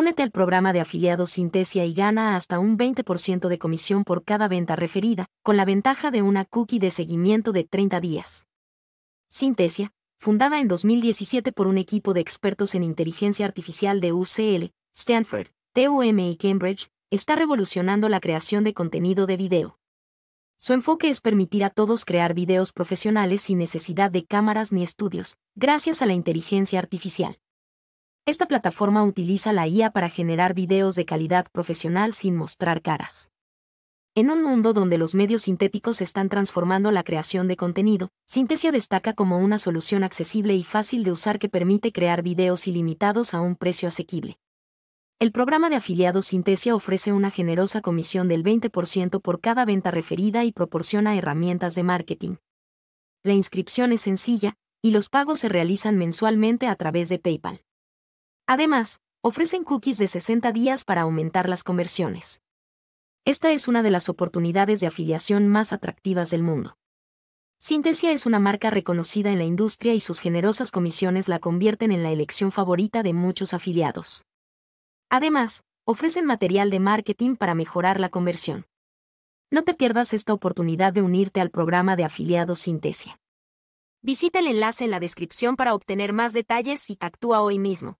Únete al programa de afiliados Sintesia y gana hasta un 20% de comisión por cada venta referida, con la ventaja de una cookie de seguimiento de 30 días. Sintesia, fundada en 2017 por un equipo de expertos en inteligencia artificial de UCL, Stanford, TUM y Cambridge, está revolucionando la creación de contenido de video. Su enfoque es permitir a todos crear videos profesionales sin necesidad de cámaras ni estudios, gracias a la inteligencia artificial. Esta plataforma utiliza la IA para generar videos de calidad profesional sin mostrar caras. En un mundo donde los medios sintéticos están transformando la creación de contenido, Sintesia destaca como una solución accesible y fácil de usar que permite crear videos ilimitados a un precio asequible. El programa de afiliados Sintesia ofrece una generosa comisión del 20% por cada venta referida y proporciona herramientas de marketing. La inscripción es sencilla, y los pagos se realizan mensualmente a través de PayPal. Además, ofrecen cookies de 60 días para aumentar las conversiones. Esta es una de las oportunidades de afiliación más atractivas del mundo. Sintesia es una marca reconocida en la industria y sus generosas comisiones la convierten en la elección favorita de muchos afiliados. Además, ofrecen material de marketing para mejorar la conversión. No te pierdas esta oportunidad de unirte al programa de afiliados Sintesia. Visita el enlace en la descripción para obtener más detalles y actúa hoy mismo.